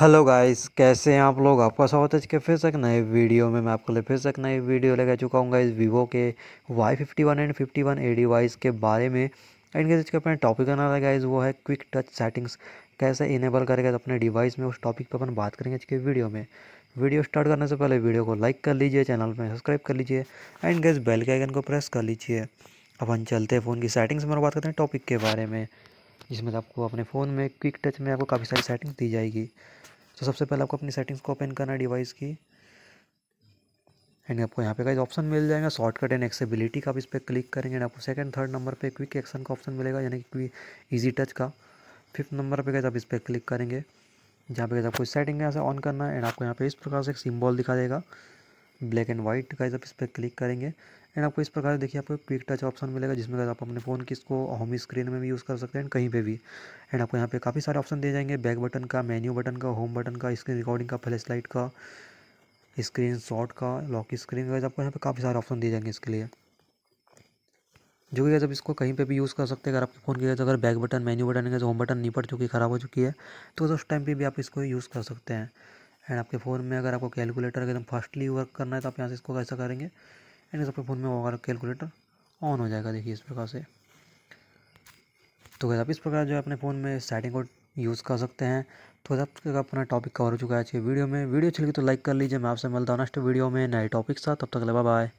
hello guys कैसे हैं आप लोग आपका स्वागत है इसके फिर से एक नए वीडियो में मैं आपको लिए फिर से एक नई वीडियो लेकर चुका हूँ गाइस वीवो के Y fifty one and fifty one A device के बारे में एंड गैस इसके अपने टॉपिक का नाम है गाइस वो है क्विक टच सेटिंग्स कैसे इनेबल करेगा तो अपने डिवाइस में उस टॉपिक पर अपन बात करेंगे आज के वीडियो में वीडियो स्टार्ट करने से पहले वीडियो को लाइक कर लीजिए चैनल में सब्सक्राइब कर लीजिए एंड गैस बेल के आइकन को प्रेस कर लीजिए अपन चलते हैं फ़ोन की सेटिंग्स में बात करते हैं टॉपिक के बारे में जिसमें आपको अपने फ़ोन में क्विक टच में आपको काफ़ी सारी सेटिंग्स दी जाएगी तो सबसे पहले आपको अपनी सेटिंग्स को ओपन करना है डिवाइस की एंड आपको यहाँ पे का ऑप्शन मिल जाएगा शॉर्टकट एंड एक्सेबिलिटी का आप इस पर क्लिक करेंगे एंड आपको सेकंड थर्ड नंबर पे क्विक एक्शन का ऑप्शन मिलेगा यानी कि इजी टच का फिफ्थ नंबर पे गए आप इस पर क्लिक करेंगे जहाँ पे गए आपको सेटिंग यहाँ से ऑन करना है एंड आपको यहाँ पे इस प्रकार से एक सिम्बॉल दिखा देगा ब्लैक एंड वाइट का आप इस पर क्लिक करेंगे एंड आपको इस प्रकार देखिए आपको क्विक टच ऑप्शन मिलेगा जिसमें आप अपने फ़ोन की इसको होम स्क्रीन में भी यूज़ कर सकते हैं एंड कहीं पे भी एंड आपको यहाँ पे काफ़ी सारे ऑप्शन दिए जाएंगे बैक बटन का मेन्यू बटन का होम बटन का स्क्रीन रिकॉर्डिंग का फ्लैश लाइट का स्क्रीन शॉट का लॉक स्क्रीन का आपको यहाँ पर काफ़ी सारे ऑप्शन दिए जाएंगे इसके लिए जो कि जब इसको कहीं पे भी यूज़ कर सकते हैं अगर आपके फ़ोन की तो अगर बैक बटन मेन्यू बटन है होम बटन निपट चुकी ख़राब हो चुकी है तो उस टाइम पे भी आप इसको यूज़ कर सकते हैं एंड आपके फ़ोन में अगर आपको कैलकुलेटर एकदम फास्टली वर्क करना है तो आप यहाँ से इसको कैसा करेंगे एंड आपके फ़ोन में होगा कैलकुलेटर ऑन हो जाएगा देखिए इस प्रकार से तो गैस आप इस प्रकार जो है अपने फ़ोन में सेटिंग को यूज़ कर सकते हैं तो आपका अपना टॉपिक कवर हो चुका है अच्छी वीडियो में वीडियो अच्छी लगी तो लाइक कर लीजिए मैं आपसे मिलता हूँ नेक्स्ट वीडियो में नए टॉपिक साथ तब तक ले बाय